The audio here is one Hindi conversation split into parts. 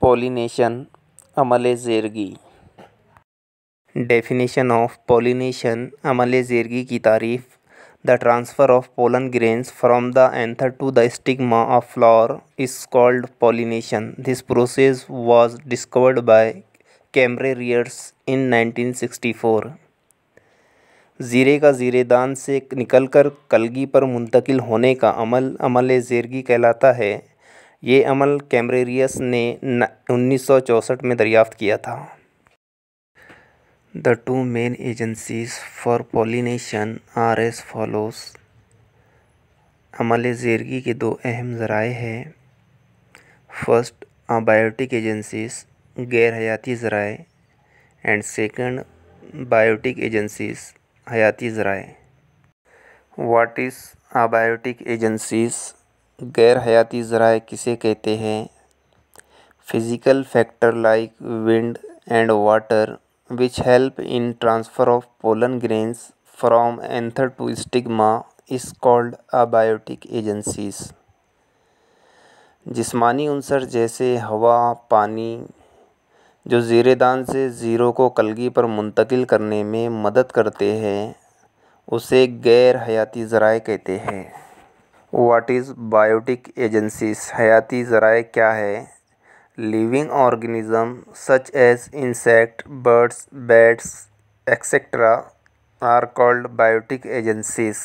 पॉलिनेशन अमल जेरगी डेफिनेशन ऑफ पॉलिनेशन अमल जेरगी की तारीफ the transfer of pollen grains from the anther to the stigma of flower is called pollination this process was discovered by Camerarius in nineteen sixty four ज़ीरे का ज़ीरे दान से निकल कर कलगी पर मुंतकिल होने का अमल अमल ज़ेरगी कहलाता है ये अमल कैमरेरियस ने उन्नीस में दरियाफ्त किया था the two main agencies for pollination are as follows अमल जेरगी के दो अहम ज़राए हैं फर्स्ट बायोटिक एजेंसीज गैर हयाती ज़राए एंड सेकंड बायोटिक एजेंसीज हयाती ज़राए वाट इज़ आबायोटिक एजेंसीज़ गैर हयाती ज़राए किसे कहते हैं physical factor like wind and water which help in transfer of pollen grains from anther to stigma is called abiotic agencies जिसमानी अंसर जैसे हवा पानी जो ज़ीरेदान से ज़ीरो को कलगी पर मुंतकिल करने में मदद करते हैं उसे गैर हयाती ज़राए कहते हैं वाट इज़ बायोटिक एजेंसीस हयाती ज़राए क्या है living organism such as insect birds bats etcetera are called biotic agencies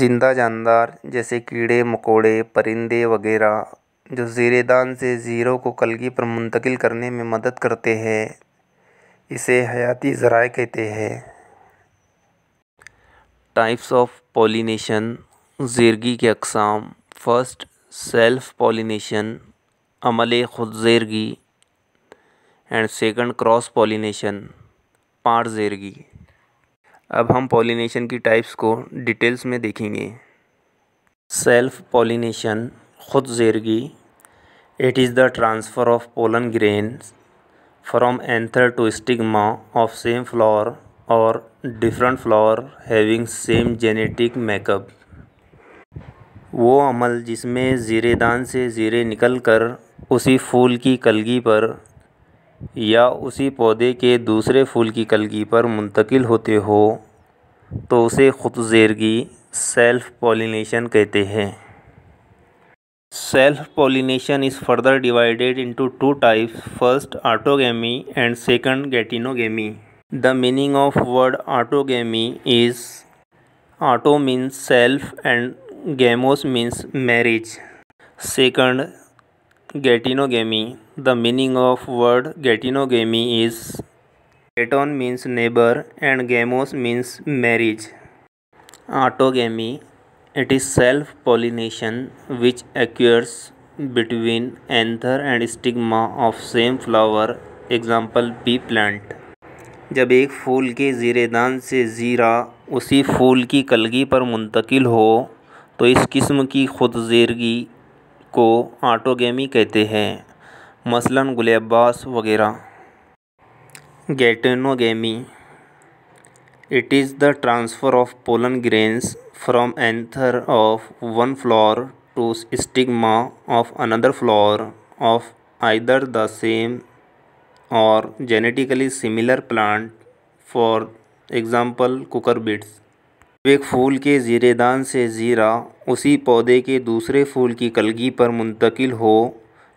जिंदा जानदार जैसे कीड़े मकोड़े परिंदे वगैरह जो ज़ीरेदान से ज़ीरो को कलगी पर मुंतकिल करने में मदद करते हैं इसे हयाती ज़राए कहते हैं टाइप्स ऑफ पॉलिनेशन जेरगी के अकसाम फ़र्स्ट सेल्फ पॉलिनेशन अमल ख़ुद जेरगी एंड सेकंड क्रॉस पॉलिनेशन पार जेरगी अब हम पॉलिनेशन की टाइप्स को डिटेल्स में देखेंगे सेल्फ पॉलिनेशन खुद ज़ेरगी it is the transfer of pollen grain from anther to stigma of same flower or different flower having same genetic makeup वो अमल जिसमें ज़ीरेदान से ज़ीरे निकल कर उसी फूल की कलगी पर या उसी पौधे के दूसरे फूल की कलगी पर मुंतकिल होते हो तो उसे ख़ुद जेरगी सेल्फ पॉलिनेशन कहते हैं self pollination is further divided into two types first autogamy and second geitonogamy The meaning of word autogamy is auto means self and gamos means marriage. Second, Gatinogamy. The meaning of word Gatinogamy is Gaton means neighbor and gamos means marriage. Autogamy. It is self-pollination which occurs between anther and stigma of same flower, example pea plant. जब एक फूल के ज़ीरेदान से ज़ीरा उसी फूल की कलगी पर मुंतकिल हो तो इस किस्म की ज़ेरगी को आटोगेमी कहते हैं मसलन गुल अब्बास वगैरह geitonogamy it is the transfer of pollen grains from anther of one flower to stigma of another flower of either the same or genetically similar plant for example cucurbits एक फूल के ज़ीरेदान से ज़ीरा उसी पौधे के दूसरे फूल की कलगी पर मुंतकिल हो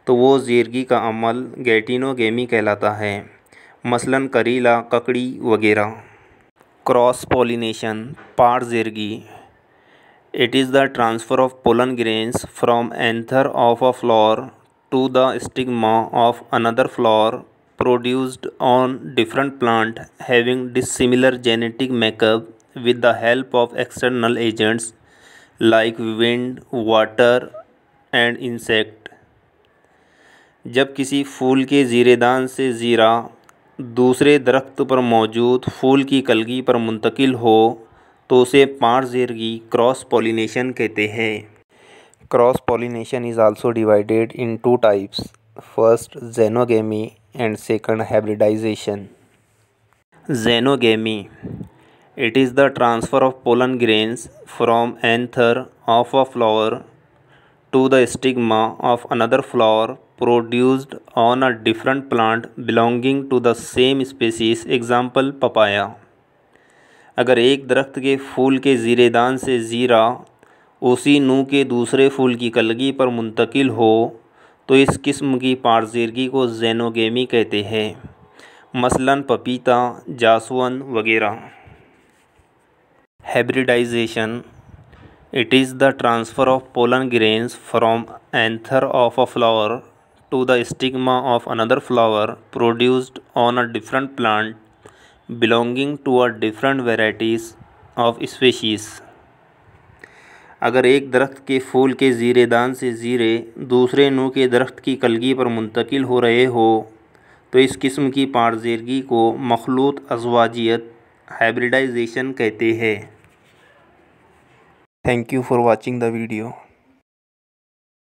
तो वो जीरगी का अमल गेमी कहलाता है मसलन करीला ककड़ी वगैरह क्रॉस पोलिनेशन पार जीरगी it is the transfer of pollen grains from anther of a flower to the stigma of another flower produced on different plant having dissimilar genetic makeup with the help of external agents like wind, water and insect. जब किसी फूल के ज़ीरेदान से ज़ीरा दूसरे दरख्त पर मौजूद फूल की कलगी पर मुंतकिल हो तो उसे पारजेरगी क्रॉस पॉलिनेशन कहते हैं cross pollination is also divided in two types first xenogamy and second hybridisation xenogamy it is the transfer of pollen grains from anther of a flower to the stigma of another flower produced on a different plant belonging to the same species example papaya अगर एक दरख्त के फूल के ज़ीरेदान से ज़ीरा उसी नू के दूसरे फूल की कलगी पर मुंतकिल हो तो इस किस्म की पारजीरगी को जेनोगेमी कहते हैं मसलन पपीता जासवन वगैरह hybridisation it is the transfer of pollen grains from anther of a flower to the stigma of another flower produced on a different plant belonging to a different varieties of species अगर एक दरख्त के फूल के ज़ीरे दान से ज़ीरे दूसरे नू के दरख्त की कलगी पर मुंतकिल हो रहे हो तो इस किस्म की पारजेरगी को मखलूत अजवाजियत हाइब्रिडाइजेशन कहते हैं thank you for watching the video